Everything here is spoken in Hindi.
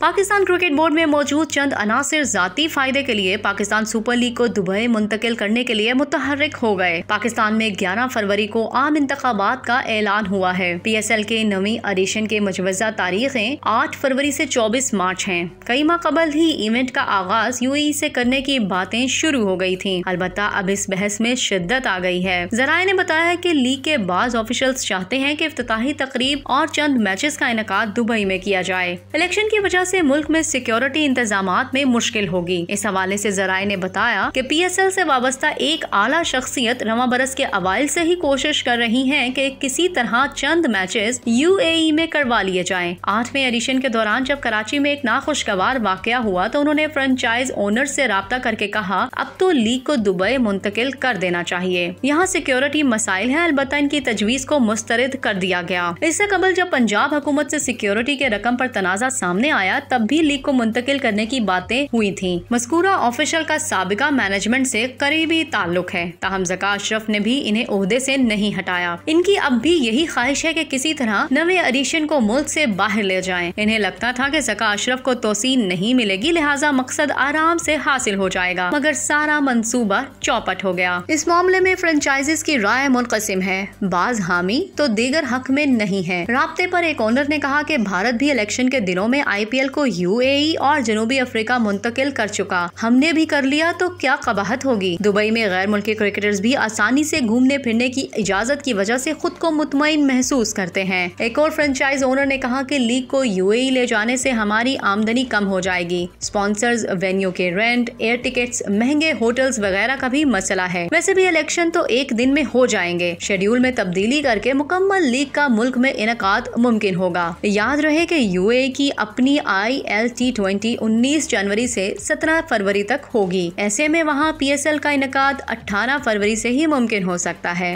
पाकिस्तान क्रिकेट बोर्ड में मौजूद चंद अनासर जाती फायदे के लिए पाकिस्तान सुपर लीग को दुबई मुंतकिल करने के लिए मुतहरक हो गए पाकिस्तान में 11 फरवरी को आम इंतबात का ऐलान हुआ है पीएसएल के नवी एडिशन के मुजवजा तारीखें 8 फरवरी से 24 मार्च हैं। कई माह कबल ही इवेंट का आगाज यूएई से करने की बातें शुरू हो गयी थी अलबत् अब इस बहस में शिद्दत आ गई है जराये ने बताया की लीग के बाद ऑफिशल्स चाहते हैं की अफ्ताही तकरीब और चंद मैचेस का इनका दुबई में किया जाए इलेक्शन की वजह से मुल्क में सिक्योरिटी इंतजाम में मुश्किल होगी इस हवाले से जराये ने बताया कि पीएसएल से वाबस्ता एक आला शख्सियत रवा बरस के अवाइल से ही कोशिश कर रही है कि किसी तरह चंद मैचेस यूएई में करवा लिए जाएं। आठवें एडिशन के दौरान जब कराची में एक नाखुशगवार वाक़ हुआ तो उन्होंने फ्रेंचाइज ओनर से रबता करके कहा अब तो लीग को दुबई मुंतकिल कर देना चाहिए यहाँ सिक्योरिटी मसाइल है अलबत् इनकी तजवीज को मुस्तरद कर दिया गया इससे कबल जब पंजाब हुकूमत ऐसी सिक्योरिटी के रकम आरोप तनाजा सामने आया आया तब भी लीग को मुंतकिल करने की बातें हुई थी मस्कूरा ऑफिशियल का सबका मैनेजमेंट से करीबी ताल्लुक है ताहम जका अशरफ ने भी इन्हें उहदे से नहीं हटाया इनकी अब भी यही ख्वाहिश है कि किसी तरह नवे अरीशन को मुल्क से बाहर ले जाएं। इन्हें लगता था कि जका अशरफ को तोसीन नहीं मिलेगी लिहाजा मकसद आराम से हासिल हो जाएगा मगर सारा मंसूबा चौपट हो गया इस मामले में फ्रेंचाइजेस की राय मुनकसिम है बाज हामी तो दीगर हक में नहीं है रबते पर एक ओनर ने कहा की भारत भी इलेक्शन के दिनों में आई मुंतकिल को यूएई और जनूबी अफ्रीका मुंतकिल कर चुका हमने भी कर लिया तो क्या कबाहत होगी दुबई में गैर मुल्की क्रिकेटर्स भी आसानी से घूमने फिरने की इजाजत की वजह से खुद को मुतमिन महसूस करते हैं एक और फ्रेंचाइज ओनर ने कहा कि लीग को यूएई ले जाने से हमारी आमदनी कम हो जाएगी स्पॉन्सर्स वेन्यू के रेंट एयर टिकट्स महंगे होटल्स वगैरह का भी मसला है वैसे भी इलेक्शन तो एक दिन में हो जाएंगे शेड्यूल में तब्दीली करके मुकम्मल लीग का मुल्क में इनका मुमकिन होगा याद रहे की यूए की अपनी आई एल टी ट्वेंटी उन्नीस जनवरी से सत्रह फरवरी तक होगी ऐसे में वहां पीएसएल का इनका अठारह फरवरी से ही मुमकिन हो सकता है